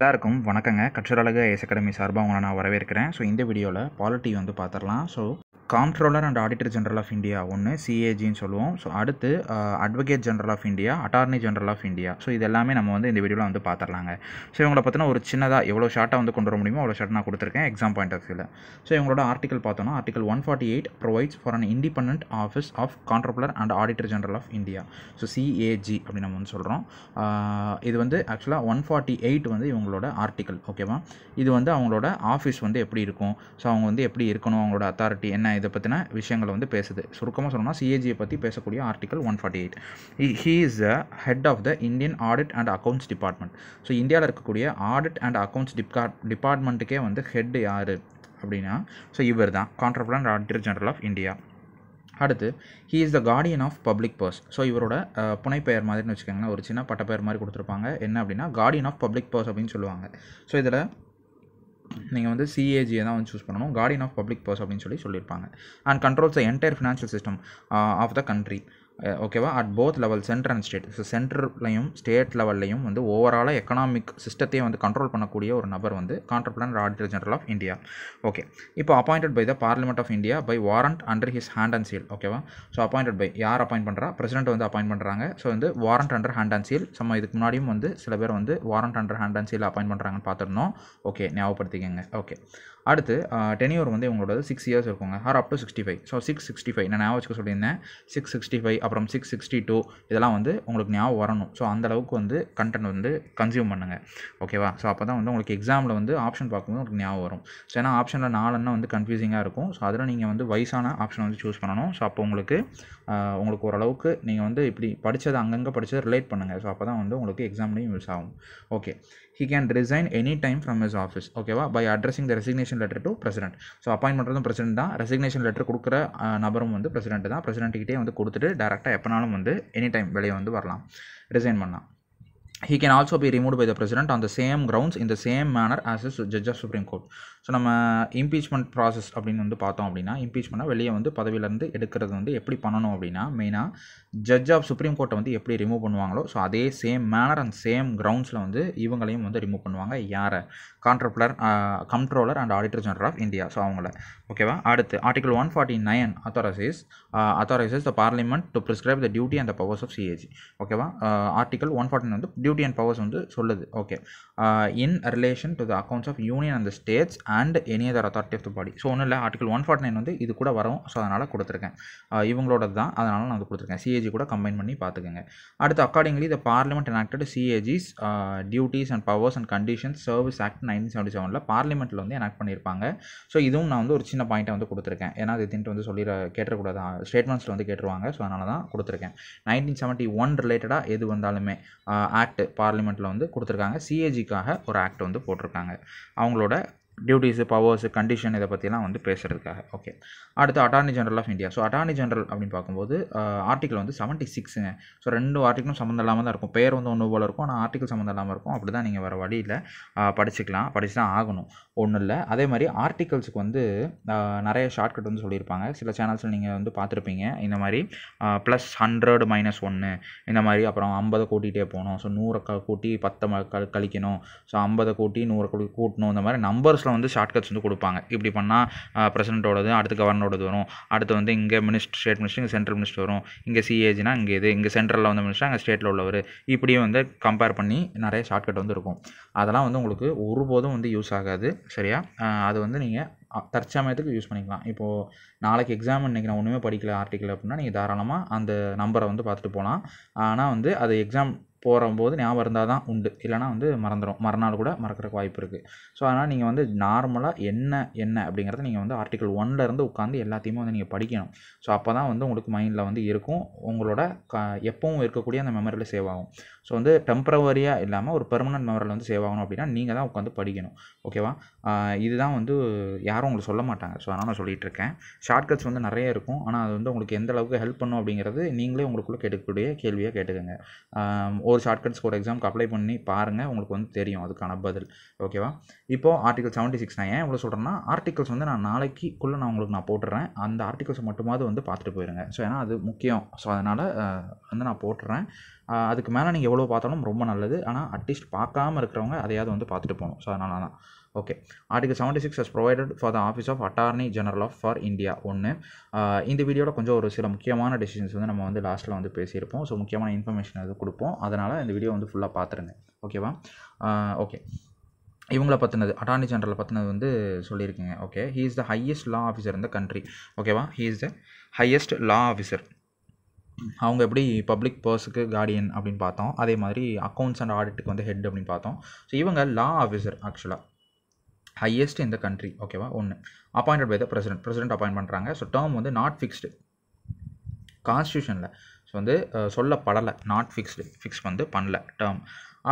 எல்லாருக்கும் வணக்கங்க கற்றலழகு IS academy சார்பாக உங்களை நான் வரவேற்கிறேன் ஸோ இந்த வீடியோவில் பாலிட்டி வந்து பார்த்துடலாம் so comptroller and auditor general of India ஒன்று சிஏஜின்னு சொல்லுவோம் ஸோ அடுத்து advocate general of India attorney general of India so இது எல்லாமே நம்ம வந்து இந்த வீடியோவில் வந்து பார்த்துடலாங்க ஸோ இவங்களை பார்த்தோன்னா ஒரு சின்னதாக எவ்வளோ ஷார்ட்டாக வந்து கொண்டு வர முடியுமோ அவ்வளோ ஷார்ட் நான் கொடுத்துருக்கேன் எக்ஸாம் பாயிண்ட் ஆஃப் வியூவில் ஸோ இவங்களோட ஆர்டிகல் பார்த்தோன்னா article one forty eight provides for an independent office of controller and auditor general of India so CAG அப்படின்னு நம்ம வந்து சொல்கிறோம் uh, இது வந்து ஆக்சுவலாக ஒன் ஃபார்ட்டி எயிட் வந்து இவங்களோட ஆர்டிக்கல் ஓகேவா இது வந்து அவங்களோட ஆஃபீஸ் வந்து எப்படி இருக்கும் ஸோ அவங்க வந்து எப்படி இருக்கணும் அவங்களோட அத்தாரிட்டி என்ன இதை பற்றின விஷயங்களை வந்து பேசுது சுருக்கமாக சொன்னோம்னா சிஏஜியை பற்றி பேசக்கூடிய article one forty eight he is the head of the Indian audit and accounts department so இந்தியாவில் இருக்கக்கூடிய ஆடிட் அண்ட் அக்கௌண்ட்ஸ் டிபார்ட் டிபார்ட்மெண்ட்டுக்கே வந்து ஹெட் யார் அப்படின்னா ஸோ இவர் தான் கான்ட்ரபிளான் ஆடிட்டர் ஜெனரல் ஆஃப் இந்தியா அடுத்து he is the guardian of public purse so இவரோட புனைப்பெயர் மாதிரின்னு வச்சுக்கோங்களேன் ஒரு சின்ன பட்டப்பெயர் மாதிரி கொடுத்துருப்பாங்க என்ன அப்படின்னா கார்டியன் ஆஃப் பப்ளிக் பர்ஸ் அப்படின்னு சொல்லுவாங்க ஸோ இதில் நீங்கள் வந்து சிஏஜியை தான் வந்து சூஸ் பண்ணணும் கார்டியன் ஆஃப் பப்ளிக் பர்ஸ் அப்படின்னு சொல்லி சொல்லியிருப்பாங்க and controls the entire financial system of the country ஓகேவா at both level central and state so சென்ட்ரலையும் ஸ்டேட் லெவல்லையும் வந்து ஓவராலாக எக்கனாமிக் சிஸ்டத்தையும் வந்து கண்ட்ரோல் பண்ணக்கூடிய ஒரு நபர் வந்து பிளான் auditor general of India okay இப்போ appointed by the parliament of India by warrant under his hand and seal ஓகேவா ஸோ அப்பாயிண்டட் பை யார் அப்பாயிண்ட் பண்ணுறா பிரசிடென்ட் வந்து அப்பாயிண்ட் பண்ணுறாங்க ஸோ வந்து warrant under hand and seal சம்ம இதுக்கு முன்னாடியும் வந்து சில பேர் வந்து warrant under hand and seal appoint பண்ணுறாங்கன்னு பார்த்துருந்தோம் ஓகே ஞாபகப்படுத்திக்கங்க ஓகே அடுத்து டென்யூர் வந்து இவங்களோட சிக்ஸ் இயர்ஸ் இருக்குங்க or up to sixty five so six sixty five நான் ஞாபகம் சொல்லியிருந்தேன் சிக்ஸ் சிக்ஸ்டி ஃபைவ் அப்புறம் சிக்ஸ் சிக்ஸ்டி டூ இதெல்லாம் வந்து உங்களுக்கு ஞாபகம் வரணும் ஸோ அந்தளவுக்கு வந்து கண்டென்ட் வந்து கன்சியூம் பண்ணுங்கள் ஓகேவா ஸோ அப்போ தான் வந்து உங்களுக்கு எக்ஸாமில் வந்து ஆப்ஷன் பார்க்கும்போது உங்களுக்கு ஞாபகம் வரும் ஸோ ஏன்னா ஆப்ஷனில் நாலுன்னா வந்து கன்ஃபியூசிங்காக இருக்கும் ஸோ அதில் நீங்கள் வந்து வயசான ஆப்ஷன் வந்து சூஸ் பண்ணணும் ஸோ அப்போ உங்களுக்கு உங்களுக்கு ஓரளவுக்கு நீங்கள் வந்து இப்படி படித்ததை அங்கங்கே படித்ததை ரிலேட் பண்ணுங்கள் ஸோ அப்போ தான் வந்து உங்களுக்கு எக்ஸாம்லேயும் யூஸ் ஆகும் okay he can resign any time from his office ஓகேவா by addressing the resignation resignation letter to president so appoint பண்ணுறதும் பிரசிடென்ட் தான் ரெசிக்னேஷன் லெட்டர் கொடுக்குற நபரும் வந்து பிரசிடென்ட் தான் பிரசிடென்ட்கிட்டே வந்து கொடுத்துட்டு டேரெக்டாக எப்போனாலும் வந்து எனி டைம் வெளியே வந்து வரலாம் ரிசைன் பண்ணலாம் he can also be remove by the president on the same grounds இந்த சேம் மேனர் ஆஸ் எஸ் judge of supreme court so நம்ம இம்பீச்மெண்ட் ப்ராசஸ் அப்படின்னு வந்து பார்த்தோம் அப்படின்னா இம்பீச்மெண்ட்டாக வெளியே வந்து பதவியிலேருந்து எடுக்கிறது வந்து எப்படி பண்ணணும் அப்படின்னா மெயினாக ஜட்ஜ் ஆஃப் சுப்ரீம் கோர்ட்டை வந்து எப்படி ரிமூவ் பண்ணுவாங்களோ ஸோ அதே சேம் மேனர் அண்ட் சேம் கிரவுண்ட்ஸில் வந்து இவங்களையும் வந்து ரிமூவ் பண்ணுவாங்க யாரை comptroller controller and auditor general of India so அவங்கள ஓகேவா அடுத்து article one forty nine authorizes authorizes the parliament to prescribe the duty and the powers of CAG ஓகேவா ஆர்டிகல் ஒன் ஃபார்ட்டி வந்து டியூட்டி அண்ட் பவர்ஸ் வந்து சொல்லுது okay in relation to the accounts of union and the states and any other authority of the body so ஒன்றும் இல்லை article one forty nine வந்து இது கூட வரும் ஸோ அதனால் கொடுத்துருக்கேன் இவங்களோட தான் அதனால் நான் வந்து கொடுத்துருக்கேன் சிஏஜி கூட கம்பைன் பண்ணி பார்த்துக்கோங்க அடுத்து accordingly the parliament enacted CAG's duties and powers and conditions service act nineteen seventy செவனில் பார்லிமெண்ட்டில் வந்து எனாக்ட் பண்ணியிருப்பாங்க ஸோ இதுவும் நான் வந்து ஒரு சின்ன பாயிண்ட்டை வந்து கொடுத்துருக்கேன் ஏன்னா அது தின்ட்டு வந்து சொல்லி கேட்டக்கூடாது ஸ்டேட்மெண்ட்ஸில் வந்து கேட்டுருவாங்க ஸோ அதனால தான் கொடுத்துருக்கேன் நைன்டீன் செவன்ட்டி ஒன் ரிலேட்டடாக எது வந்தாலுமே ஆக்ட் பார்லிமெண்ட்டில் வந்து கொடுத்துருக்காங்க சிஏஜிக்காக ஒரு ஆக்ட் வந்து போட்டிருக்காங்க அவங்களோட டியூட்டிஸு பவர்ஸு கண்டிஷன் இதை பற்றிலாம் வந்து பேசுகிறதுக்காக ஓகே அடுத்து attorney general of India so attorney general அப்படின்னு பார்க்கும்போது ஆர்டிகல் வந்து செவன்ட்டி சிக்ஸுங்க ஸோ ரெண்டு ஆர்டிகளும் சம்மந்தம் இல்லாமல் தான் இருக்கும் பேர் வந்து ஒன்று போல் இருக்கும் ஆனால் ஆர்டிகல் சம்மந்தம் இல்லாமல் இருக்கும் அப்படி தான் நீங்கள் வேறு வழியில் படிச்சுக்கலாம் படிச்சு தான் ஆகணும் ஒன்றும் இல்லை அதே மாதிரி ஆர்டிகல்ஸுக்கு வந்து நிறைய ஷார்ட்கட் வந்து சொல்லியிருப்பாங்க சில சேனல்ஸில் நீங்கள் வந்து பார்த்துருப்பீங்க இந்த மாதிரி ப்ளஸ் ஹண்ட்ரட் மைனஸ் ஒன்று இந்த மாதிரி அப்புறம் ஐம்பதை கூட்டிகிட்டே போகணும் ஸோ நூறை க கூட்டி பத்தை க கழிக்கணும் ஸோ ஐம்பதை கூட்டி நூறை கூட்டி கூட்டணும் இந்த மாதிரி நம்பர்ஸில் வந்து ஷார்ட்கட்ஸ் வந்து கொடுப்பாங்க இப்படி பண்ணால் பிரசிடென்ட்டோடது அடுத்து கவர்னரோடது வரும் அடுத்து வந்து இங்கே மினிஸ்டர் ஸ்டேட் மினிஸ்டர் இங்கே சென்ட்ரல் மினிஸ்டர் வரும் இங்கே சிஏஜினா இங்கே இது இங்கே சென்ட்ரலில் வந்து மினிஸ்டர் அங்கே ஸ்டேட்டில் உள்ளவர் இப்படியும் வந்து கம்பேர் பண்ணி நிறைய ஷார்ட்கட் வந்து இருக்கும் அதெல்லாம் வந்து உங்களுக்கு ஒருபோதும் வந்து யூஸ் ஆகாது சரியா அது வந்து நீங்கள் தற்சமயத்துக்கு யூஸ் பண்ணிக்கலாம் இப்போது நாளைக்கு எக்ஸாம் இன்றைக்கி நான் ஒன்றுமே படிக்கல ஆர்டிக்கல் அப்படின்னா நீங்கள் தாராளமாக அந்த நம்பரை வந்து பார்த்துட்டு போகலாம் ஆனால் வந்து அது எக்ஸாம் போகும்போது ஞாபகம் இருந்தால் தான் உண்டு இல்லைனா வந்து மறந்துடும் மறுநாள் கூட மறக்கிறக்கு வாய்ப்பு இருக்குது ஸோ அதனால் நீங்கள் வந்து நார்மலாக என்ன என்ன அப்படிங்கிறத நீங்கள் வந்து ஆர்டிக்கல் ஒன்லேருந்து உட்காந்து எல்லாத்தையுமே வந்து நீங்கள் படிக்கணும் ஸோ அப்போ தான் வந்து உங்களுக்கு மைண்டில் வந்து இருக்கும் உங்களோட க எப்பவும் இருக்கக்கூடிய அந்த மெமரியில் சேவ் ஆகும் ஸோ வந்து டெம்ப்ரவரியாக இல்லாமல் ஒரு பெர்மனன்ட் மெமரியில் வந்து சேவ் ஆகணும் அப்படின்னா நீங்கள் தான் உட்காந்து படிக்கணும் ஓகேவா இதுதான் வந்து யாரும் உங்களுக்கு சொல்ல மாட்டாங்க ஸோ அதனால் நான் சொல்லிகிட்டு இருக்கேன் ஷார்ட்கட்ஸ் வந்து நிறைய இருக்கும் ஆனால் அது வந்து உங்களுக்கு எந்த அளவுக்கு ஹெல்ப் பண்ணும் அப்படிங்கிறது நீங்களே உங்களுக்குள்ளே கேட்கக்கூடிய கேள்வியாக கேட்டுக்கோங்க ஒரு ஷார்ட்கட்ஸ் ஒரு எக்ஸாம்க்கு அப்ளை பண்ணி பாருங்கள் உங்களுக்கு வந்து தெரியும் அதுக்கான பதில் ஓகேவா இப்போது ஆர்டிகல் செவன்ட்டி சிக்ஸ் நான் ஏன் இவ்வளோ சொல்கிறேன்னா ஆர்டிகல்ஸ் வந்து நான் நாளைக்குள்ளே நான் உங்களுக்கு நான் போட்டுறேன் அந்த ஆர்டிகல்ஸை மட்டுமாவது வந்து பார்த்துட்டு போயிருங்க ஸோ ஏன்னா அது முக்கியம் ஸோ அதனால் வந்து நான் போட்டுறேன் அதுக்கு மேலே நீங்கள் எவ்வளோ பார்த்தாலும் ரொம்ப நல்லது ஆனால் அட்லீஸ்ட் பார்க்காம இருக்கிறவங்க அதையாவது வந்து பார்த்துட்டு போகணும் ஸோ அதனால தான் okay article seventy six as provided for the office of attorney general of for India ஒன்று இந்த வீடியோவில் கொஞ்சம் ஒரு சில முக்கியமான டெசிஷன்ஸ் வந்து நம்ம வந்து லாஸ்ட்டில் வந்து பேசியிருப்போம் ஸோ முக்கியமான இன்ஃபர்மேஷன் எதுவும் கொடுப்போம் அதனால் இந்த வீடியோ வந்து ஃபுல்லாக பார்த்துருங்க ஓகேவா ஓகே இவங்கள பற்றினது அட்டார்னி ஜெனரலை பற்றினது வந்து சொல்லியிருக்கீங்க okay he is the highest law officer இந்த கண்ட்ரி ஓகேவா he is the highest law officer அவங்க எப்படி பப்ளிக் பர்ஸுக்கு கார்டியன் அப்படின்னு பார்த்தோம் அதே மாதிரி அக்கௌண்ட்ஸ் அண்ட் ஆடிட்டுக்கு வந்து ஹெட் அப்படின்னு பார்த்தோம் ஸோ இவங்க லா ஆஃபீஸர் ஆக்சுவலாக ஹையஸ்ட் இந்த கண்ட்ரி ஓகேவா ஒன்று appointed by the president president appoint பண்ணுறாங்க ஸோ டேர்ம் வந்து நாட் ஃபிக்ஸ்டு கான்ஸ்டியூஷனில் ஸோ வந்து சொல்லப்படலை நாட் ஃபிக்ஸ்டு ஃபிக்ஸ் வந்து பண்ணல டேர்ம்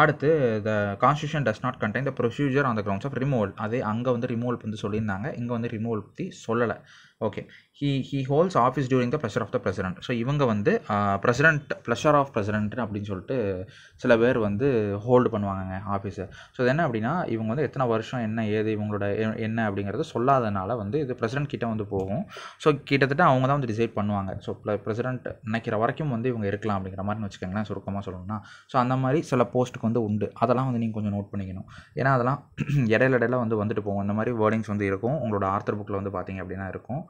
அடுத்து the constitution does not contain the procedure on the grounds of removal அதே அங்கே வந்து ரிமூவல் வந்து சொல்லியிருந்தாங்க இங்கே வந்து ரிமூவல் பற்றி சொல்லலை okay he he holds office during the pressure of the president so இவங்க வந்து பிரசிடென்ட் ப்ளஷர் ஆஃப் பிரசிடென்ட் அப்படின்னு சொல்லிட்டு சில பேர் வந்து ஹோல்டு பண்ணுவாங்க ஆஃபீஸை ஸோ இது என்ன அப்படின்னா இவங்க வந்து எத்தனை வருஷம் என்ன ஏது இவங்களோட என்ன அப்படிங்கிறது சொல்லாதனால வந்து இது பிரசிடென்ட் கிட்டே வந்து போகும் ஸோ கிட்டத்தட்ட அவங்க தான் வந்து டிசைட் பண்ணுவாங்க ஸோ பிரசிடென்ட் நினைக்கிற வரைக்கும் வந்து இவங்க இருக்கலாம் அப்படிங்கிற மாதிரி வச்சுக்கோங்களேன் சுருக்கமாக சொல்லணும்னா ஸோ அந்த மாதிரி சில போஸ்ட்டுக்கு வந்து உண்டு அதெல்லாம் வந்து நீங்கள் கொஞ்சம் நோட் பண்ணிக்கணும் ஏன்னா அதெல்லாம் இடையில இடையில வந்து வந்துட்டு போகும் இந்த மாதிரி வேர்டிங்ஸ் வந்து இருக்கும் உங்களோட ஆர்த்தர் புக்கில் வந்து பார்த்தீங்க அப்படின்னா இருக்கும்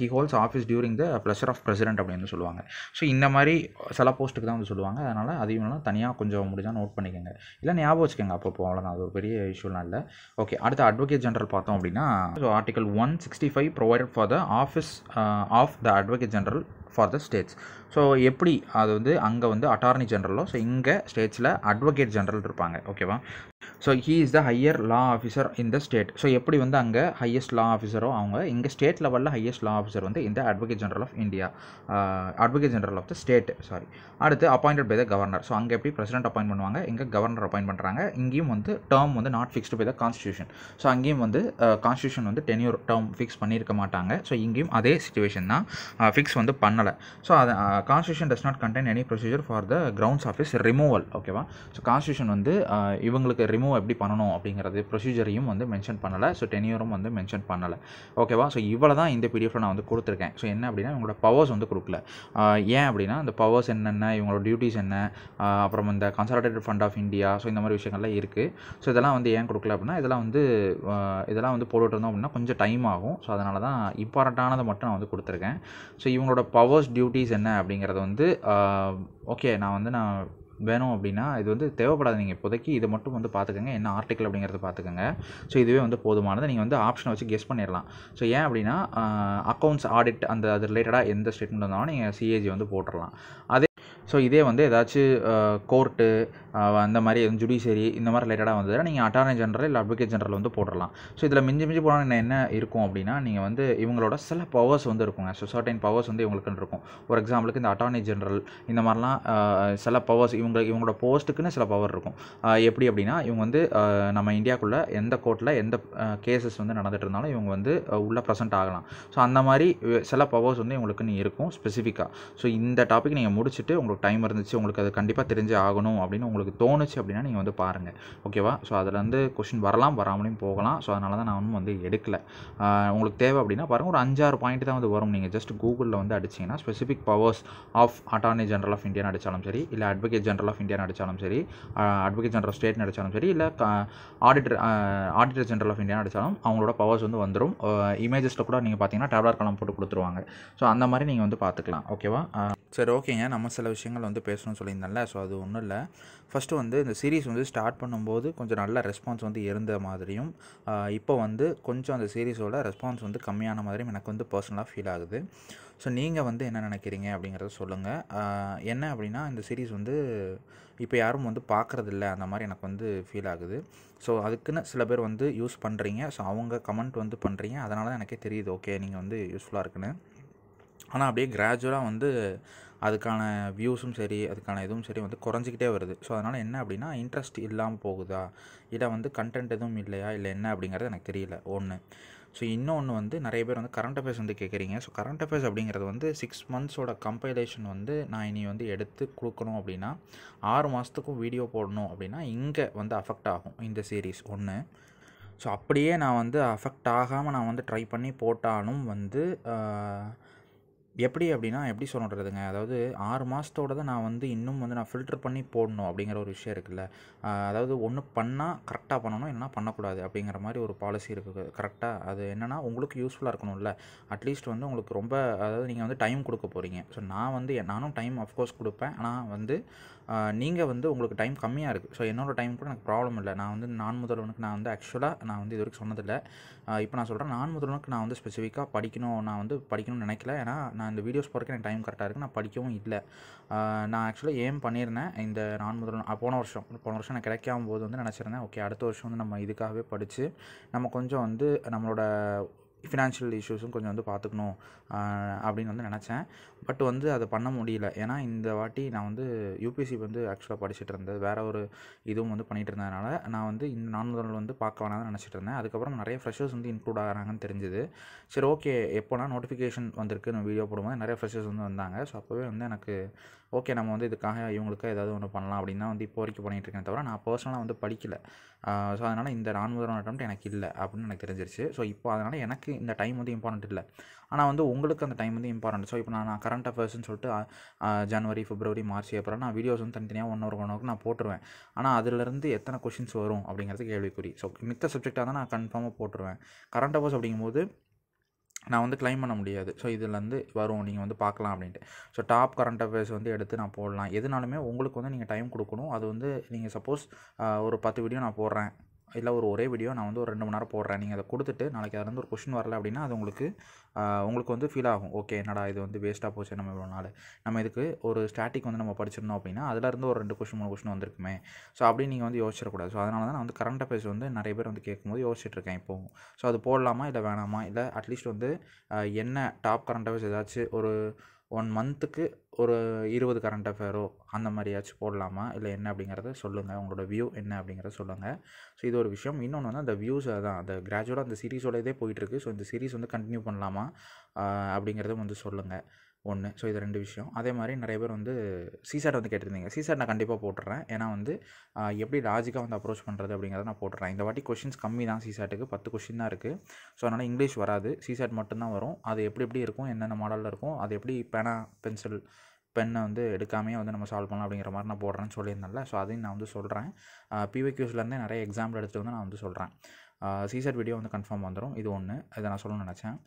he holds office during the pleasure of president அப்படின்னு சொல்லுவாங்க ஸோ இந்த மாதிரி சில போஸ்ட்டுக்கு தான் வந்து சொல்லுவாங்க அதனால் அதையும் தனியாக கொஞ்சம் முடிஞ்சால் நோட் பண்ணிக்கோங்க இல்லை ஞாபகம் வச்சுக்கோங்க அப்போ அவ்வளோதான் அது ஒரு பெரிய இஷ்யூலாம் இல்லை ஓகே அடுத்து அட்வொகேட் ஜென்ரல் பார்த்தோம் அப்படின்னா so article one sixty five provided for the office of the advocate general for the states so எப்படி அது வந்து அங்கே வந்து அட்டார்னி ஜென்ரலோ ஸோ இங்கே ஸ்டேட்ஸில் அட்வொகேட் ஜென்ரல் இருப்பாங்க ஓகேவா so he is the higher law officer in the state so எப்படி வந்து அங்கே ஹையஸ்ட் லா ஆஃபீஸரோ அவங்க இங்கே ஸ்டேட் லெவலில் ஹையஸ்ட் லா ஆஃபீஸர் வந்து இந்த advocate general of India advocate general of the state sorry அடுத்து appointed by the governor so அங்கே எப்படி பிரசிடென்ட் அப்பாயிண்ட் பண்ணுவாங்க இங்கே கவர்னர் அப்பாயிண்ட் பண்ணுறாங்க இங்கேயும் வந்து டேர்ம் வந்து not fixed by the constitution so அங்கேயும் வந்து கான்ஸ்டியூஷன் வந்து டென்யூர் டேர்ம் ஃபிக்ஸ் பண்ணியிருக்க மாட்டாங்க ஸோ இங்கேயும் அதே சுச்சுவேஷன் தான் ஃபிக்ஸ் வந்து பண்ணலை ஸோ அதை constitution does not contain any procedure for the grounds office removal ஓகேவா ஸோ கான்ஸ்டியூஷன் வந்து இவங்களுக்கு ரிமூவ் ரிமூவ் எப்படி பண்ணணும் அப்படிங்கிறது ப்ரொசீஜரையும் வந்து மென்ஷன் பண்ணலை ஸோ டென்யூரும் வந்து மென்ஷன் பண்ணலை ஓகேவா ஸோ இவ்வளோ தான் இந்த பிடிஎஃப்பில் நான் வந்து கொடுத்துருக்கேன் ஸோ என்ன அப்படின்னா இவங்களோட பவர்ஸ் வந்து கொடுக்கல ஏன் அப்படின்னா அந்த பவர்ஸ் என்னென்ன இவங்களோட டியூட்டிஸ் என்ன அப்புறம் இந்த consolidated fund of India so இந்த மாதிரி விஷயங்கள்லாம் இருக்குது ஸோ இதெல்லாம் வந்து ஏன் கொடுக்கல அப்படின்னா இதெல்லாம் வந்து இதெல்லாம் வந்து போட்டுட்டு இருந்தோம் அப்படின்னா கொஞ்சம் டைம் ஆகும் ஸோ அதனால தான் இம்பார்ட்டண்ட்டானதை மட்டும் நான் வந்து கொடுத்துருக்கேன் ஸோ இவங்களோட பவர்ஸ் டியூட்டிஸ் என்ன அப்படிங்கிறத வந்து ஓகே நான் வந்து நான் வேணும் அப்படின்னா இது வந்து தேவைப்படாது நீங்கள் இப்போதைக்கு இதை மட்டும் வந்து பார்த்துக்கோங்க என்ன ஆர்டிக்கல் அப்படிங்கிறத பார்த்துக்கோங்க ஸோ இதுவே வந்து போதுமானது நீங்கள் வந்து ஆப்ஷனை வச்சு கெஸ் பண்ணிடலாம் ஸோ ஏன் அப்படின்னா அக்கௌண்ட்ஸ் ஆடிட் அந்த அது ரிலேட்டடாக எந்த ஸ்டேட்மெண்ட் வந்தாலும் நீங்கள் சிஏஜி வந்து போட்டுடலாம் அதே ஸோ இதே வந்து ஏதாச்சும் கோர்ட்டு அந்த மாதிரி ஜுடிஷியரி இந்த மாதிரி ரிலேட்டடாக வந்ததுனா நீங்கள் அட்டார்னி ஜென்ரல் இல்லை அட்வொகேட் ஜென்ரல் வந்து போடலாம் ஸோ இதில் மிஞ்சி மிஞ்சி போனால் என்ன இருக்கும் அப்படின்னா நீங்கள் வந்து இவங்களோட சில பவர்ஸ் வந்து இருக்குங்க ஸோ சர்டைன் பவர்ஸ் வந்து இவங்களுக்குன்னு இருக்கும் ஒரு எக்ஸாம்பிளுக்கு இந்த அட்டார்னி ஜென்ரல் இந்த மாதிரிலாம் சில பவர்ஸ் இவங்க இவங்களோட போஸ்ட்டுக்குன்னு சில பவர் இருக்கும் எப்படி அப்படின்னா இவங்க வந்து நம்ம இந்தியாக்குள்ளே எந்த கோர்ட்டில் எந்த கேசஸ் வந்து நடந்துகிட்டு இருந்தாலும் இவங்க வந்து உள்ளே ப்ரெசென்ட் ஆகலாம் ஸோ அந்த மாதிரி சில பவர்ஸ் வந்து இவங்களுக்குன்னு இருக்கும் ஸ்பெசிஃபிக்காக ஸோ இந்த டாபிக் நீங்கள் முடிச்சுட்டு உங்களுக்கு ஒரு டைம் இருந்துச்சு உங்களுக்கு அது கண்டிப்பாக தெரிஞ்சு ஆகணும் அப்படின்னு உங்களுக்கு தோணுச்சு அப்படின்னா நீங்கள் வந்து பாருங்கள் ஓகேவா ஸோ அதில் வந்து கொஷின் வரலாம் வராமலையும் போகலாம் ஸோ அதனால தான் நான் ஒன்றும் வந்து எடுக்கலை உங்களுக்கு தேவை அப்படின்னா பாருங்கள் ஒரு அஞ்சாறு பாயிண்ட் தான் வந்து வரும் நீங்கள் ஜஸ்ட் கூகுளில் வந்து அடிச்சிங்கன்னா specific powers of attorney general of India அடித்தாலும் சரி இல்லை அட்வொகேட் ஜென்ரல் ஆஃப் இந்தியா அடித்தாலும் சரி அட்வொகேட் ஜென்ரல் ஸ்டேட் நடிச்சாலும் அடித்தாலும் சரி இல்லை auditor auditor general of India அடித்தாலும் அவங்களோட பவர்ஸ் வந்து வந்துடும் இமேஜஸில் கூட நீங்கள் பார்த்தீங்கன்னா டேப்லர் கலம் போட்டு கொடுத்துருவாங்க ஸோ அந்த மாதிரி நீங்கள் வந்து பார்த்துக்கலாம் ஓகேவா சரி ஓகேங்க நம்ம சில விஷயம் விஷயங்கள் வந்து பேசணும்னு சொல்லியிருந்தேன்ல ஸோ அது ஒன்றும் இல்லை ஃபஸ்ட்டு வந்து இந்த சீரீஸ் வந்து ஸ்டார்ட் பண்ணும்போது கொஞ்சம் நல்ல ரெஸ்பான்ஸ் வந்து இருந்த மாதிரியும் இப்போ வந்து கொஞ்சம் அந்த சீரீஸோட ரெஸ்பான்ஸ் வந்து கம்மியான மாதிரியும் எனக்கு வந்து பர்சனலாக ஃபீல் ஆகுது ஸோ நீங்கள் வந்து என்ன நினைக்கிறீங்க அப்படிங்கிறத சொல்லுங்கள் என்ன அப்படின்னா இந்த சீரீஸ் வந்து இப்போ யாரும் வந்து பார்க்குறதில்ல அந்த மாதிரி எனக்கு வந்து ஃபீல் ஆகுது ஸோ அதுக்குன்னு சில பேர் வந்து யூஸ் பண்ணுறீங்க ஸோ அவங்க கமெண்ட் வந்து பண்ணுறீங்க அதனால தான் எனக்கே தெரியுது ஓகே நீங்கள் வந்து யூஸ்ஃபுல்லாக இருக்குன்னு ஆனால் அப்படியே கிராஜுவலாக வந்து அதுக்கான வியூஸும் சரி அதுக்கான இதுவும் சரி வந்து குறைஞ்சிக்கிட்டே வருது ஸோ அதனால் என்ன அப்படின்னா இன்ட்ரெஸ்ட் இல்லாமல் போகுதா இல்லை வந்து கண்டென்ட் எதுவும் இல்லையா இல்லை என்ன அப்படிங்கிறது எனக்கு தெரியல ஒன்று ஸோ இன்னொன்று வந்து நிறைய பேர் வந்து கரண்ட் அஃபேர்ஸ் வந்து கேட்குறீங்க ஸோ கரண்ட் அஃபேர்ஸ் அப்படிங்கிறது வந்து சிக்ஸ் மந்த்ஸோட கம்பைலேஷன் வந்து நான் இனி வந்து எடுத்து கொடுக்கணும் அப்படின்னா ஆறு மாதத்துக்கும் வீடியோ போடணும் அப்படின்னா இங்கே வந்து அஃபெக்ட் ஆகும் இந்த சீரீஸ் ஒன்று ஸோ அப்படியே நான் வந்து அஃபெக்ட் ஆகாமல் நான் வந்து ட்ரை பண்ணி போட்டாலும் வந்து எப்படி அப்படின்னா எப்படி சொல்கிறதுங்க அதாவது ஆறு மாதத்தோட தான் நான் வந்து இன்னும் வந்து நான் ஃபில்டர் பண்ணி போடணும் அப்படிங்கிற ஒரு விஷயம் இருக்குல்ல அதாவது ஒன்று பண்ணால் கரெக்டாக பண்ணணும் என்னென்னா பண்ணக்கூடாது அப்படிங்கிற மாதிரி ஒரு பாலிசி இருக்குது கரெக்டாக அது என்னென்னா உங்களுக்கு யூஸ்ஃபுல்லாக இருக்கணும்ல அட்லீஸ்ட் வந்து உங்களுக்கு ரொம்ப அதாவது நீங்கள் வந்து டைம் கொடுக்க போகிறீங்க ஸோ நான் வந்து நானும் டைம் அஃப்கோர்ஸ் கொடுப்பேன் ஆனால் வந்து நீங்கள் வந்து உங்களுக்கு டைம் கம்மியாக இருக்குது ஸோ என்னோடய டைம் கூட எனக்கு ப்ராப்ளம் இல்லை நான் வந்து நான் முதல்வனுக்கு நான் வந்து ஆக்சுவலாக நான் வந்து இது வரைக்கும் சொன்னதில்லை இப்போ நான் சொல்கிறேன் நான் முதல்வனுக்கு நான் வந்து ஸ்பெசிஃபிக்காக படிக்கணும் நான் வந்து படிக்கணும்னு நினைக்கல ஏன்னா நான் இந்த வீடியோஸ் போகிறக்கு எனக்கு டைம் கரெக்டாக இருக்குது நான் படிக்கவும் இல்லை நான் ஆக்சுவலாக ஏம் பண்ணியிருந்தேன் இந்த நான் முதல்வன் போன வருஷம் போன வருஷம் நான் கிடைக்காம போது வந்து நினச்சிருந்தேன் ஓகே அடுத்த வருஷம் வந்து நம்ம இதுக்காகவே படித்து நம்ம கொஞ்சம் வந்து நம்மளோட ஃபினான்ஷியல் இஷ்யூஸும் கொஞ்சம் வந்து பார்த்துக்கணும் அப்படின்னு வந்து நினச்சேன் பட் வந்து அதை பண்ண முடியல ஏன்னா இந்த வாட்டி நான் வந்து யூபிஎஸ்சி வந்து ஆக்சுவலாக படிச்சுட்டு இருந்தது வேறு ஒரு இதுவும் வந்து பண்ணிகிட்டு இருந்ததுனால நான் வந்து இந்த நான்முதல் வந்து பார்க்க வேணாம் நினச்சிட்டு இருந்தேன் அதுக்கப்புறம் நிறைய ஃப்ரெஷர்ஸ் வந்து இன்க்ளூட் ஆகிறாங்கன்னு தெரிஞ்சுது சரி ஓகே எப்போனா நோட்டிஃபிகேஷன் வந்திருக்கு நம்ம வீடியோ போடும்போது நிறைய ஃப்ரெஷர்ஸ் வந்து வந்தாங்க ஸோ அப்போவே வந்து எனக்கு ஓகே நம்ம வந்து இதுக்காக இவங்களுக்கு ஏதாவது ஒன்று பண்ணலாம் அப்படின்னு தான் வந்து இப்போ வரைக்கும் பண்ணிகிட்டு இருக்கேன் தவிர நான் பர்சனலாக வந்து படிக்கலை ஸோ அதனால் இந்த நான்முதல் அட்டம் எனக்கு இல்லை அப்படின்னு எனக்கு தெரிஞ்சிருச்சு ஸோ இப்போ அதனால் எனக்கு இந்த டைம் வந்து இம்பார்ட்டண்ட் இல்லை ஆனால் வந்து உங்களுக்கு அந்த டைம் வந்து இம்பார்ட்டன்ட் ஸோ இப்போ நான் நான் கரண்ட் அஃபேர்ஸ்னு சொல்லிட்டு ஜனவரி பிப்ரவரி மார்ச் ஏப்ரல் நான் வீடியோஸ் வந்து தனித்தனியாக ஒன் ஒரு ஒன் நான் போட்டுருவேன் ஆனால் அதிலிருந்து எத்தனை கொஷின்ஸ் வரும் அப்படிங்கிறது கேள்விக்குறி ஸோ மித்த சப்ஜெக்டாக தான் நான் கன்ஃபார்மாக போட்டுருவேன் கரண்ட் அஃபேர்ஸ் அப்படிங்கும்போது நான் வந்து கிளைம் பண்ண முடியாது ஸோ இதுலேருந்து வரும் நீங்கள் வந்து பார்க்கலாம் அப்படின்ட்டு ஸோ டாப் கரண்ட் அஃபேர்ஸ் வந்து எடுத்து நான் போடலாம் எதுனாலுமே உங்களுக்கு வந்து நீங்கள் டைம் கொடுக்கணும் அது வந்து நீங்கள் சப்போஸ் ஒரு பத்து வீடியோ நான் போடுறேன் இல்லை ஒரு ஒரே வீடியோ நான் வந்து ஒரு ரெண்டு மணி நேரம் போடுறேன் நீங்கள் அதை கொடுத்துட்டு நாளைக்கு அதுலேருந்து ஒரு கொஷின் வரல அப்படின்னா அது உங்களுக்கு உங்களுக்கு வந்து ஃபீல் ஆகும் ஓகே என்னடா இது வந்து வேஸ்ட்டாக போச்சு நம்ம இவ்வளோ நாள் நம்ம இதுக்கு ஒரு ஸ்டாட்டிக் வந்து நம்ம படிச்சிருந்தோம் அப்படின்னா அதுலேருந்து ஒரு ரெண்டு கொஷின் மூணு கொஷின் வந்திருக்குமே ஸோ அப்படின்னு நீங்கள் வந்து யோசிச்சிடக்கூடாது ஸோ அதனால தான் நான் வந்து கரண்ட் அஃபேர்ஸ் வந்து நிறைய பேர் வந்து கேட்கும்போது யோசிச்சுட்டு இருக்கேன் இப்போவும் ஸோ அது போடலாமா இல்லை வேணாமா இல்லை அட்லீஸ்ட் வந்து என்ன டாப் கரண்ட் அஃபேர்ஸ் ஏதாச்சும் ஒரு ஒன் மந்த்துக்கு ஒரு இருபது கரண்ட் அஃபேரோ அந்த மாதிரியாச்சும் போடலாமா இல்லை என்ன அப்படிங்கிறத சொல்லுங்கள் உங்களோட வியூ என்ன அப்படிங்கிறத சொல்லுங்கள் ஸோ இது ஒரு விஷயம் இன்னொன்று வந்து அந்த வியூஸ் தான் அந்த கிராஜுவலாக அந்த சீரீஸோட இதே போயிட்டுருக்கு ஸோ இந்த சீரிஸ் வந்து கண்டினியூ பண்ணலாமா அப்படிங்கிறத வந்து சொல்லுங்கள் ஒன்று ஸோ இது ரெண்டு விஷயம் அதே மாதிரி நிறைய பேர் வந்து சீசாட் வந்து கேட்டிருந்தீங்க சீசாட் நான் கண்டிப்பாக போட்டுறேன் ஏன்னா வந்து எப்படி லாஜிக்காக வந்து அப்ரோச் பண்ணுறது அப்படிங்கிறத நான் போட்டுறேன் இந்த வாட்டி கொஷின்ஸ் கம்மி தான் சீசாட்டுக்கு பத்து கொஷின் தான் இருக்குது ஸோ அதனால் இங்கிலீஷ் வராது சீசாட் மட்டும்தான் வரும் அது எப்படி எப்படி இருக்கும் என்னென்ன மாடலில் இருக்கும் அது எப்படி பேனா பென்சில் பெண்ணை வந்து எடுக்காமே வந்து நம்ம சால்வ் பண்ணலாம் அப்படிங்கிற மாதிரி நான் போடுறேன்னு சொல்லியிருந்தேன்ல ஸோ அதையும் நான் வந்து சொல்கிறேன் பிவிக்யூஸ்லேருந்தே நிறைய எக்ஸாம்பிள் எடுத்துகிட்டு வந்து நான் வந்து சொல்கிறேன் சிசெட் வீடியோ வந்து கன்ஃபார்ம் வந்துடும் இது ஒன்று இதை நான் சொல்லணும்னு நினச்சேன்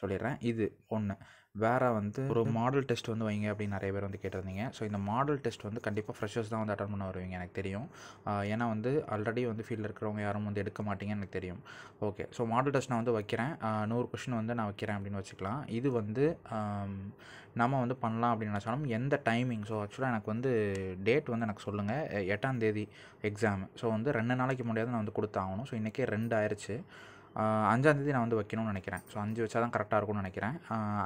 சொல்லிடுறேன் இது ஒன்று வேறு வந்து ஒரு மாடல் டெஸ்ட் வந்து வைங்க அப்படின்னு நிறைய பேர் வந்து கேட்டிருந்தீங்க ஸோ இந்த மாடல் டெஸ்ட் வந்து கண்டிப்பாக ஃப்ரெஷர்ஸ் தான் வந்து அட்டன் பண்ண வருவீங்க எனக்கு தெரியும் ஏன்னா வந்து ஆல்ரெடி வந்து ஃபீல்டில் இருக்கிறவங்க யாரும் வந்து எடுக்க மாட்டீங்கன்னு எனக்கு தெரியும் ஓகே ஸோ மாடல் டெஸ்ட் நான் வந்து வைக்கிறேன் நூறு கொஷின் வந்து நான் வைக்கிறேன் அப்படின்னு வச்சுக்கலாம் இது வந்து நம்ம வந்து பண்ணலாம் அப்படின்னு நினச்சாலும் எந்த டைமிங் ஸோ ஆக்சுவலாக எனக்கு வந்து டேட் வந்து எனக்கு சொல்லுங்கள் எட்டாம் தேதி எக்ஸாம் ஸோ வந்து ரெண்டு நாளைக்கு முன்னாடி நான் வந்து கொடுத்தாகணும் ஸோ இன்றைக்கே ரெண்டு ஆயிடுச்சு அஞ்சாந்தேதி நான் வந்து வைக்கணும்னு நினைக்கிறேன் ஸோ அஞ்சு வச்சா தான் கரெக்டாக இருக்கும்னு நினைக்கிறேன்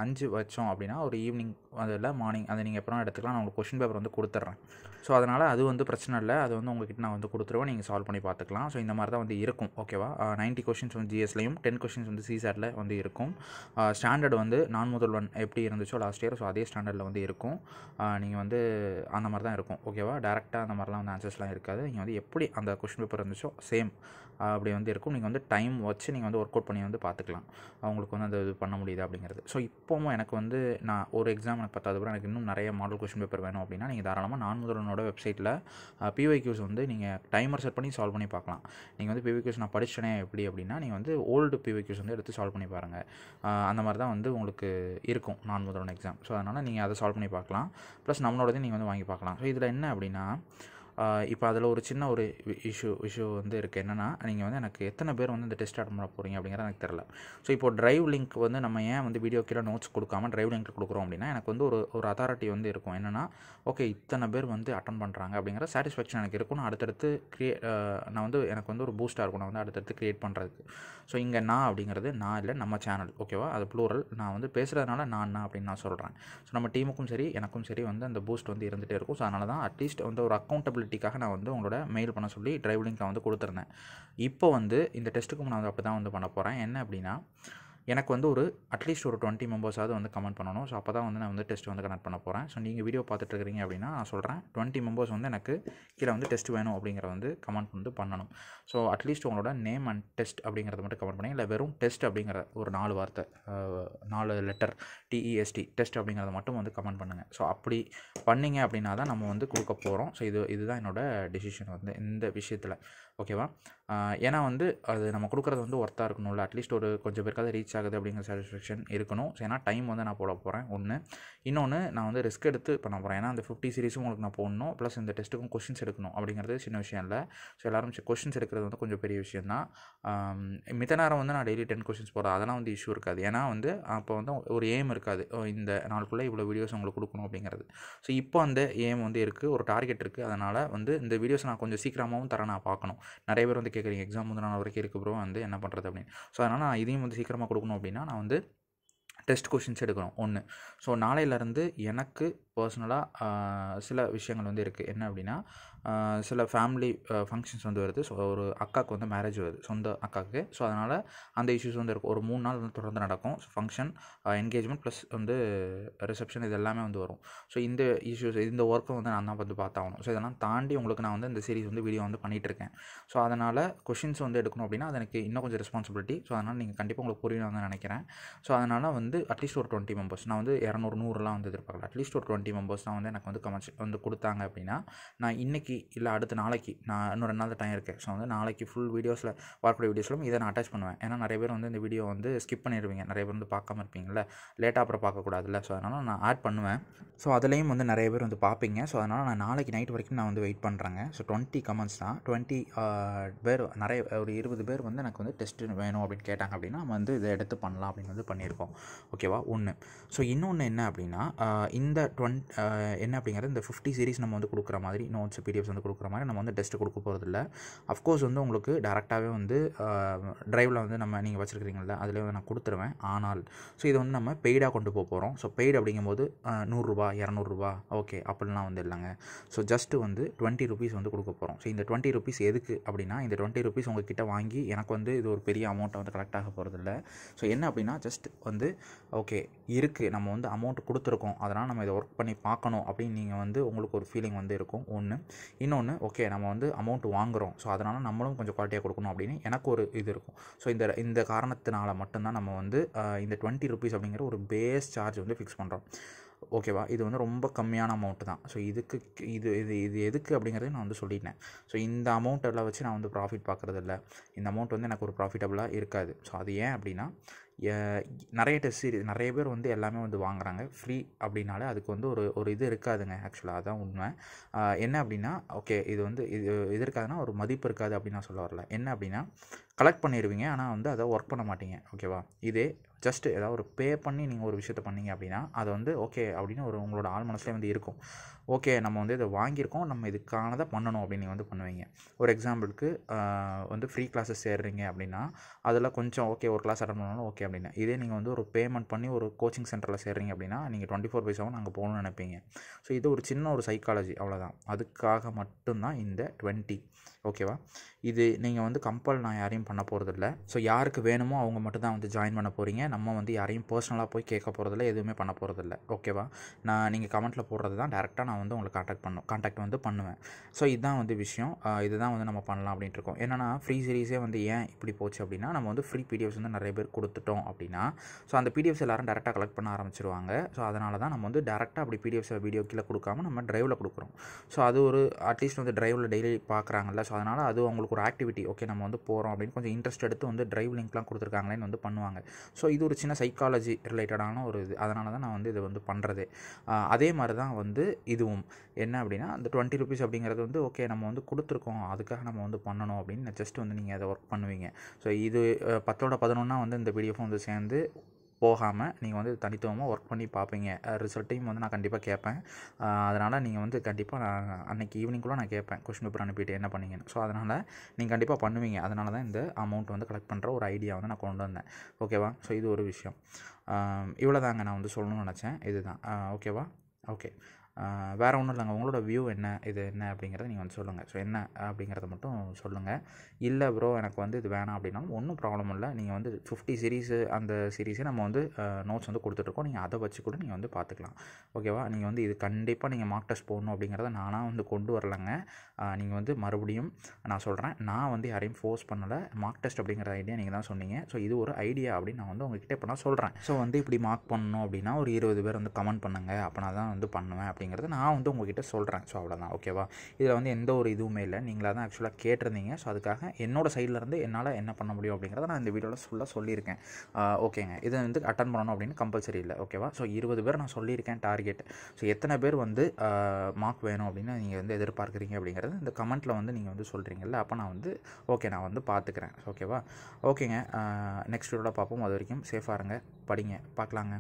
அஞ்சு வச்சோம் அப்படின்னா ஒரு ஈவினிங் அதில் மார்னிங் அதை நீங்கள் எப்போனா எடுத்துக்கலாம் நான் உங்களுக்கு கொஷின் பேப்பர் வந்து கொடுத்துட்றேன் ஸோ அதனால் அது வந்து பிரச்சனை இல்லை அது வந்து உங்ககிட்ட நான் வந்து கொடுத்துருவேன் நீங்கள் சால்வ் பண்ணி பார்த்துக்கலாம் ஸோ இந்த மாதிரி தான் வந்து இருக்கும் ஓகேவா நைன்ட்டி கொஷின்ஸ் வந்து ஜிஎஸ்லையும் டென் கொஷின்ஸ் வந்து சிசேட்டில் வந்து இருக்கும் ஸ்டாண்டர்ட் வந்து நான் முதல் ஒன் எப்படி இருந்துச்சோ லாஸ்ட் இயர் ஸோ அதே ஸ்டாண்டர்டில் வந்து இருக்கும் நீங்கள் வந்து அந்த மாதிரி தான் இருக்கும் ஓகேவா டேரெக்டாக அந்த மாதிரிலாம் வந்து ஆன்சர்ஸ்லாம் இருக்காது நீங்கள் வந்து எப்படி அந்த கொஷின் பேப்பர் இருந்துச்சோ சேம் அப்படி வந்து இருக்கும் நீங்கள் வந்து டைம் வச்சு நீங்கள் வந்து ஒர்க் அவுட் பண்ணி வந்து பார்த்துக்கலாம் அவங்களுக்கு வந்து அந்த இது பண்ண முடியுது அப்படிங்கிறது ஸோ இப்போவும் எனக்கு வந்து நான் ஒரு எக்ஸாம் எனக்கு பத்தாவது அப்புறம் எனக்கு இன்னும் நிறைய மாடல் கொஸ்டின் பேப்பர் வேணும் அப்படின்னா நீங்கள் தாராளமாக நான் முதலோட வெப்சைட்டில் பிஒய்க்யூஸ் வந்து நீங்கள் டைமர் செட் பண்ணி சால்வ் பண்ணி பார்க்கலாம் நீங்கள் வந்து பிஒய்க்யூஸ் நான் படிச்சிட்டேனே எப்படி அப்படின்னா நீங்கள் வந்து ஓல்டு பிஒய்க்யூஸ் வந்து எடுத்து சால்வ் பண்ணி பாருங்கள் அந்த மாதிரி தான் வந்து உங்களுக்கு இருக்கும் நான் முதலோட எக்ஸாம் ஸோ அதனால் நீங்கள் அதை சால்வ் பண்ணி பார்க்கலாம் ப்ளஸ் நம்மளோடதையும் நீங்கள் வந்து வாங்கி பார்க்கலாம் ஸோ இதில் என்ன அப்படின்னா இப்போ அதில் ஒரு சின்ன ஒரு இஷ்யூ இஷ்யூ வந்து இருக்குது என்னென்னா நீங்கள் வந்து எனக்கு எத்தனை பேர் வந்து இந்த டெஸ்ட் ஆட் பண்ண போகிறீங்க அப்படிங்கிறது எனக்கு தெரில ஸோ இப்போ ட்ரைவ் லிங்க் வந்து நம்ம ஏன் வந்து வீடியோ கீழே நோட்ஸ் கொடுக்காம ட்ரைவ் லிங்க் கொடுக்குறோம் அப்படின்னா எனக்கு வந்து ஒரு ஒரு அத்தாரிட்டி வந்து இருக்கும் என்னென்னா ஓகே இத்தனை பேர் வந்து அட்டன் பண்ணுறாங்க அப்படிங்கிற சாட்டிஸ்ஃபேக்ஷன் எனக்கு இருக்கும் நான் அடுத்தடுத்து க்ரியே நான் வந்து எனக்கு வந்து ஒரு பூஸ்ட்டாக இருக்கும் நான் வந்து அடுத்தடுத்து க்ரியேட் பண்ணுறதுக்கு ஸோ இங்கே நான் அப்படிங்கிறது நான் இல்லை நம்ம சேனல் ஓகேவா அது ப்ளூரல் நான் வந்து பேசுகிறதுனால நான் நான் அப்படின்னு நான் சொல்கிறேன் ஸோ நம்ம டீமுக்கும் சரி எனக்கும் சரி வந்து அந்த பூஸ்ட் வந்து இருந்துகிட்டே இருக்கும் ஸோ அதனால தான் அட்லீஸ்ட் வந்து ஒரு அக்கௌண்டபிள் எலிஜிபிலிட்டிக்காக நான் வந்து உங்களோட மெயில் பண்ண சொல்லி டிரைவ் லிங்க் நான் வந்து கொடுத்துருந்தேன் இப்போ வந்து இந்த டெஸ்ட்டுக்கு நான் வந்து அப்போ தான் வந்து பண்ண போகிறேன் என்ன அப்படின்னா எனக்கு வந்து ஒரு அட்லீஸ்ட் ஒரு டுவெண்ட்டி மெம்பர்ஸாவது வந்து கமெண்ட் பண்ணணும் ஸோ அப்போ தான் வந்து நான் வந்து டெஸ்ட் வந்து கனெக்ட் பண்ண போகிறேன் ஸோ நீங்கள் வீடியோ பார்த்துட்டு இருக்கிறீங்க அப்படின்னா நான் சொல்கிறேன் டுவெண்ட்டி மெம்பர்ஸ் வந்து எனக்கு கீழே வந்து டெஸ்ட் வேணும் அப்படிங்கிற வந்து கமெண்ட் வந்து பண்ணணும் ஸோ அட்லீஸ்ட் உங்களோட நேம் அண்ட் டெஸ்ட் அப்படிங்கிறத மட்டும் கமெண்ட் பண்ணி இல்லை வெறும் டெஸ்ட் அப்படிங்கிற ஒரு நாலு வார்த்தை நாலு லெட்டர் டிஇஎஸ்டி டெஸ்ட் e அப்படிங்கிறத மட்டும் வந்து கமெண்ட் பண்ணுங்கள் ஸோ அப்படி பண்ணிங்க அப்படின்னா தான் நம்ம வந்து கொடுக்க போகிறோம் ஸோ இது இதுதான் என்னோடய டெசிஷன் வந்து இந்த விஷயத்தில் ஓகேவா ஏன்னா வந்து அது நம்ம கொடுக்குறது வந்து ஒர்த்தாக இருக்கணும்ல அட்லீஸ்ட் ஒரு கொஞ்சம் பேருக்காவது ரீச் ஆகுது அப்படிங்கிற சாட்டிஸ்ஃபேக்ஷன் இருக்கணும் ஏன்னா டைம் வந்து நான் போட போகிறேன் ஒன்று இன்னொன்று நான் வந்து ரிஸ்க் எடுத்து பண்ண போகிறேன் ஏன்னா அந்த ஃபிஃப்டி சீரிஸும் உங்களுக்கு நான் போடணும் ப்ளஸ் இந்த டெஸ்ட்டுக்கும் கொஷின்ஸ் எடுக்கணும் அப்படிங்கிறது சின்ன விஷயம் இல்லை ஸோ எல்லாரும் கொஷின்ஸ் எடுக்கிறது வந்து கொஞ்சம் பெரிய விஷயம் தான் மித்த நேரம் வந்து நான் டெய்லி டென் கொஷின்ஸ் போடுறேன் அதெல்லாம் வந்து இஷ்யூ இருக்காது ஏன்னா வந்து அப்போ வந்து ஒரு எய்ம் இருக்காது இந்த நாளுக்குள்ளே இவ்வளோ வீடியோஸ் உங்களுக்கு கொடுக்கணும் அப்படிங்கிறது ஸோ இப்போ அந்த எய்ம் வந்து இருக்குது ஒரு டார்கெட் இருக்குது அதனால் வந்து இந்த வீடியோஸ் நான் கொஞ்சம் சீக்கிரமாகவும் தர நான் பார்க்கணும் நிறைய பேர் வந்து கேட்குறீங்க எக்ஸாம் வந்து நான் வரைக்கும் இருக்க ப்ரோ வந்து என்ன பண்ணுறது அப்படின்னு ஸோ அதனால் நான் இதையும் வந்து சீக்கிரமாக கொடுக்கணும் அப்படின்னா நான் வந்து டெஸ்ட் கொஷின்ஸ் எடுக்கணும் ஒன்று ஸோ நாளையிலேருந்து எனக்கு பர்சனலாக சில விஷயங்கள் வந்து இருக்குது என்ன அப்படின்னா சில ஃபேமிலி ஃபங்க்ஷன்ஸ் வந்து வருது ஸோ ஒரு அக்காவுக்கு வந்து மேரேஜ் வருது சொந்த அக்காவுக்கு ஸோ அதனால் அந்த இஷ்யூஸ் வந்து இருக்கும் ஒரு மூணு நாள் வந்து தொடர்ந்து நடக்கும் ஸோ ஃபங்க்ஷன் என்கேஜ்மெண்ட் ப்ளஸ் வந்து ரிசப்ஷன் இது எல்லாமே வந்து வரும் ஸோ இந்த இஷ்யூஸ் இந்த ஒர்க்கை வந்து நான் தான் வந்து பார்த்தாகணும் ஸோ இதெல்லாம் தாண்டி உங்களுக்கு நான் வந்து இந்த சீரிஸ் வந்து வீடியோ வந்து பண்ணிகிட்ருக்கேன் ஸோ அதனால் கொஷின்ஸ் வந்து எடுக்கணும் அப்படின்னா அது எனக்கு இன்னும் கொஞ்சம் ரெஸ்பான்சிபிலிட்டி ஸோ அதனால் நீங்கள் கண்டிப்பாக உங்களுக்கு புரியணும் வந்து நினைக்கிறேன் ஸோ அதனால் வந்து அட்லீஸ்ட் ஒரு டுவெண்ட்டி மெம்பர்ஸ் நான் வந்து இரநூறு நூறுலாம் வந்து எதிர்பார்க்கல அட்லீஸ்ட் ஒரு டுவெண்ட்டி மெம்பர்ஸ் தான் வந்து எனக்கு வந்து கமெண்ட்ஸ் வந்து கொடுத்தாங்க அப்படின்னா நான் இன்றைக்கி இன்றைக்கி இல்லை அடுத்த நாளைக்கு நான் இன்னும் ரெண்டு நாள் டைம் இருக்கேன் ஸோ வந்து நாளைக்கு ஃபுல் வீடியோஸில் வரக்கூடிய வீடியோஸ்லும் இதை நான் அட்டாச் பண்ணுவேன் ஏன்னா நிறைய பேர் வந்து இந்த வீடியோ வந்து ஸ்கிப் பண்ணிடுவீங்க நிறைய பேர் வந்து பார்க்காம இருப்பீங்கள லேட்டாக அப்புறம் பார்க்கக்கூடாதுல்ல ஸோ அதனால் நான் ஆட் பண்ணுவேன் ஸோ அதுலேயும் வந்து நிறைய பேர் வந்து பார்ப்பீங்க ஸோ அதனால் நான் நாளைக்கு நைட் வரைக்கும் நான் வந்து வெயிட் பண்ணுறேங்க ஸோ டுவெண்ட்டி கமெண்ட்ஸ் தான் டுவெண்ட்டி பேர் நிறைய ஒரு இருபது பேர் வந்து எனக்கு வந்து டெஸ்ட்டு வேணும் அப்படின்னு கேட்டாங்க அப்படின்னா நம்ம வந்து இதை எடுத்து பண்ணலாம் அப்படின்னு வந்து பண்ணியிருக்கோம் ஓகேவா ஒன்று ஸோ இன்னொன்று என்ன அப்படின்னா இந்த டுவெண்ட் என்ன அப்படிங்கிறது இந்த ஃபிஃப்டி சீரிஸ் நம்ம வந்து கொடுக்குற மாதிரி நோட்ஸ் பிடிஎஃப் டிரைவ்ஸ் வந்து கொடுக்குற மாதிரி நம்ம வந்து டெஸ்ட்டு கொடுக்க போகிறதில்ல அஃப்கோர்ஸ் வந்து உங்களுக்கு டேரெக்டாகவே வந்து ட்ரைவில் வந்து நம்ம நீங்கள் வச்சுருக்கிறீங்கள அதில் வந்து நான் கொடுத்துருவேன் ஆனால் ஸோ இதை வந்து நம்ம பெய்டாக கொண்டு போக போகிறோம் ஸோ பெய்டு அப்படிங்கும்போது நூறுரூவா இரநூறுபா ஓகே அப்படிலாம் வந்து இல்லைங்க ஸோ ஜஸ்ட்டு வந்து டுவெண்ட்டி ருபீஸ் வந்து கொடுக்க போகிறோம் ஸோ இந்த டுவெண்ட்டி ருபீஸ் எதுக்கு அப்படின்னா இந்த டுவெண்ட்டி ருபீஸ் உங்ககிட்ட வாங்கி எனக்கு வந்து இது ஒரு பெரிய அமௌண்ட்டை வந்து கலெக்ட் ஆக போகிறதில்ல ஸோ என்ன அப்படின்னா ஜஸ்ட் வந்து ஓகே இருக்குது நம்ம வந்து அமௌண்ட் கொடுத்துருக்கோம் அதனால் நம்ம இதை ஒர்க் பண்ணி பார்க்கணும் அப்படின்னு நீங்கள் வந்து உங்களுக்கு ஒரு ஃபீலிங் வந்து இருக்கும் ஒன்று இன்னொன்று ஓகே நம்ம வந்து அமௌண்ட் வாங்குகிறோம் ஸோ அதனால் நம்மளும் கொஞ்சம் குவாலிட்டியாக கொடுக்கணும் அப்படின்னு எனக்கு ஒரு இது இருக்கும் ஸோ இந்த இந்த காரணத்தினால மட்டும்தான் நம்ம வந்து இந்த டுவெண்ட்டி ருபீஸ் அப்படிங்கிற ஒரு பேஸ் சார்ஜ் வந்து ஃபிக்ஸ் பண்ணுறோம் ஓகேவா இது வந்து ரொம்ப கம்மியான அமௌண்ட்டு தான் ஸோ இதுக்கு இது இது இது எதுக்கு அப்படிங்கிறத நான் வந்து சொல்லிட்டேன் ஸோ இந்த அமௌண்ட்டெல்லாம் வச்சு நான் வந்து ப்ராஃபிட் பார்க்குறதில்ல இந்த அமௌண்ட் வந்து எனக்கு ஒரு ப்ராஃபிட்டபுளாக இருக்காது ஸோ அது ஏன் அப்படின்னா நிறைய டெஸ்ட் சீரிஸ் நிறைய பேர் வந்து எல்லாமே வந்து வாங்குறாங்க ஃப்ரீ அப்படின்னாலே அதுக்கு வந்து ஒரு ஒரு இது இருக்காதுங்க ஆக்சுவலாக அதுதான் உண்மை என்ன அப்படின்னா ஓகே இது வந்து இது இது இருக்காதுன்னா ஒரு மதிப்பு இருக்காது அப்படின்னு நான் சொல்ல வரல என்ன அப்படின்னா கலெக்ட் பண்ணிடுவீங்க ஆனால் வந்து அதை ஒர்க் பண்ண மாட்டீங்க ஓகேவா இதே ஜஸ்ட்டு ஏதாவது ஒரு பே பண்ணி நீங்கள் ஒரு விஷயத்த பண்ணீங்க அப்படின்னா அது வந்து ஓகே அப்படின்னு ஒரு உங்களோட ஆள் மனசுலேயே வந்து இருக்கும் ஓகே நம்ம வந்து இதை வாங்கியிருக்கோம் நம்ம இதுக்கானதை பண்ணணும் அப்படின்னு நீங்கள் வந்து பண்ணுவீங்க ஒரு எக்ஸாம்பிளுக்கு வந்து ஃப்ரீ கிளாஸஸ் சேர்றீங்க அப்படின்னா அதில் கொஞ்சம் ஓகே ஒரு கிளாஸ் அட்டன் பண்ணாலும் ஓகே அப்படின்னா இதே நீங்கள் வந்து ஒரு பேமெண்ட் பண்ணி ஒரு கோச்சிங் சென்டரில் சேர்றீங்க அப்படின்னா நீங்கள் டுவெண்ட்டி ஃபோர் பை செவன் அங்கே போகணும்னு நினைப்பீங்க ஸோ இது ஒரு சின்ன ஒரு சைக்காலஜி அவ்வளோதான் அதுக்காக மட்டும்தான் இந்த டுவெண்ட்டி ஓகேவா இது நீங்கள் வந்து கம்பல் நான் யாரையும் பண்ண போகிறதில்ல ஸோ யாருக்கு வேணுமோ அவங்க மட்டும் தான் வந்து ஜாயின் பண்ண போகிறீங்க நம்ம வந்து யாரையும் பர்சனலாக போய் கேட்க போகிறதில்ல எதுவுமே பண்ண போகிறதில்ல ஓகேவா நான் நீங்கள் கமெண்ட்டில் போடுறது தான் டேரெக்டாக நான் வந்து உங்களுக்கு காண்டாக்ட் பண்ணும் காண்டாக்ட் வந்து பண்ணுவேன் ஸோ இதுதான் வந்து விஷயம் இதுதான் வந்து நம்ம பண்ணலாம் அப்படின்ட்டு இருக்கோம் என்னென்னா ஃப்ரீ சீரீஸே வந்து ஏன் இப்படி போச்சு அப்படின்னா நம்ம வந்து ஃப்ரீ பிடிஎஃப்ஸ் வந்து நிறைய பேர் கொடுத்துட்டோம் அப்படின்னா ஸோ அந்த பிடிஎஃப்ஸ் எல்லாரும் டேரெக்டாக கலெக்ட் பண்ண ஆரம்பிச்சிருவாங்க ஸோ அதனால தான் நம்ம வந்து டேரெக்டாக அப்படி பிடிஎஃப்ஸ் வீடியோ கீழே கொடுக்காம நம்ம ட்ரைவில் கொடுக்குறோம் ஸோ அது ஒரு அட்லீஸ்ட் வந்து ட்ரைவில் டெய்லி பார்க்குறாங்கல்ல ஸோ அதனால் அது அவங்களுக்கு ஒரு ஆக்டிவிட்டி ஓகே நம்ம வந்து போகிறோம் அப்படின்னு கொஞ்சம் இன்ட்ரெஸ்ட் எடுத்து வந்து ட்ரைவ் லிங்க்லாம் கொடுத்துருக்காங்களேன்னு வந்து பண்ணுவாங்க ஸோ இது ஒரு சின்ன சைக்காலஜி ரிலேட்டடான ஒரு இது அதனால தான் நான் வந்து இது வந்து பண்ணுறது அதே மாதிரி தான் வந்து இதுவும் என்ன அப்படின்னா அந்த டுவெண்ட்டி ருபீஸ் அப்படிங்கிறது வந்து ஓகே நம்ம வந்து கொடுத்துருக்கோம் அதுக்காக நம்ம வந்து பண்ணணும் அப்படின்னு ஜஸ்ட் வந்து நீங்கள் அதை ஒர்க் பண்ணுவீங்க ஸோ இது பத்தோட பதினொன்னா வந்து இந்த பிடிஎஃப் வந்து சேர்ந்து போகாமல் நீங்கள் வந்து தனித்துவமாக ஒர்க் பண்ணி பார்ப்பீங்க ரிசல்ட்டையும் வந்து நான் கண்டிப்பாக கேட்பேன் அதனால் நீங்கள் வந்து கண்டிப்பாக நான் அன்றைக்கி ஈவினிங்குள்ளே நான் கேட்பேன் கொஷின் பேப்பர் அனுப்பிட்டு என்ன பண்ணீங்கன்னு ஸோ அதனால் நீங்கள் கண்டிப்பாக பண்ணுவீங்க அதனால தான் இந்த அமௌண்ட் வந்து கலெக்ட் பண்ணுற ஒரு ஐடியா வந்து நான் கொண்டு வந்தேன் ஓகேவா ஸோ இது ஒரு விஷயம் இவ்வளோ தாங்க நான் வந்து சொல்லணும்னு நினச்சேன் இதுதான் ஓகேவா ஓகே வேறு ஒன்றும் இல்லைங்க உங்களோட வியூ என்ன இது என்ன அப்படிங்கிறத நீங்கள் வந்து சொல்லுங்கள் ஸோ என்ன அப்படிங்கிறத மட்டும் சொல்லுங்கள் இல்லை ப்ரோ எனக்கு வந்து இது வேணாம் அப்படின்னாலும் ஒன்றும் ப்ராப்ளம் இல்லை நீங்கள் வந்து ஃபிஃப்டி சீரீஸு அந்த சீரீஸே நம்ம வந்து நோட்ஸ் வந்து கொடுத்துட்ருக்கோம் நீங்கள் அதை வச்சு கூட நீங்கள் வந்து பார்த்துக்கலாம் ஓகேவா நீங்கள் வந்து இது கண்டிப்பாக நீங்கள் மார்க் டெஸ்ட் போடணும் அப்படிங்கிறத நானாக வந்து கொண்டு வரலங்க நீங்கள் வந்து மறுபடியும் நான் சொல்கிறேன் நான் வந்து யாரையும் ஃபோர்ஸ் பண்ணலை மார்க் டெஸ்ட் அப்படிங்கிற ஐடியா நீங்கள் தான் சொன்னீங்க ஸோ இது ஒரு ஐடியா அப்படின்னு நான் வந்து உங்ககிட்ட இப்போ நான் சொல்கிறேன் ஸோ வந்து இப்படி மார்க் பண்ணணும் அப்படின்னா ஒரு இருபது பேர் வந்து கமெண்ட் பண்ணுங்கள் நான் தான் வந்து பண்ணுவேன் அப்படின்னு அப்படிங்கிறத நான் வந்து உங்ககிட்ட சொல்கிறேன் ஸோ அவ்வளோதான் ஓகேவா இதில் வந்து எந்த ஒரு இதுவுமே இல்லை நீங்களாக தான் ஆக்சுவலாக கேட்டிருந்தீங்க ஸோ அதுக்காக என்னோட சைட்லேருந்து என்னால் என்ன பண்ண முடியும் அப்படிங்கிறத நான் இந்த வீடியோவில் ஃபுல்லாக சொல்லியிருக்கேன் ஓகேங்க இதை வந்து அட்டன் பண்ணணும் அப்படின்னு கம்பல்சரி இல்லை ஓகேவா ஸோ இருபது பேர் நான் சொல்லியிருக்கேன் டார்கெட் ஸோ எத்தனை பேர் வந்து மார்க் வேணும் அப்படின்னு நீங்கள் வந்து எதிர்பார்க்குறீங்க அப்படிங்கிறது இந்த கமெண்ட்டில் வந்து நீங்கள் வந்து சொல்கிறீங்கல்ல அப்போ நான் வந்து ஓகே நான் வந்து பார்த்துக்கிறேன் ஓகேவா ஓகேங்க நெக்ஸ்ட் வீடியோட பார்ப்போம் அது வரைக்கும் சேஃபாக இருங்க படிங்க பார்க்கலாங்க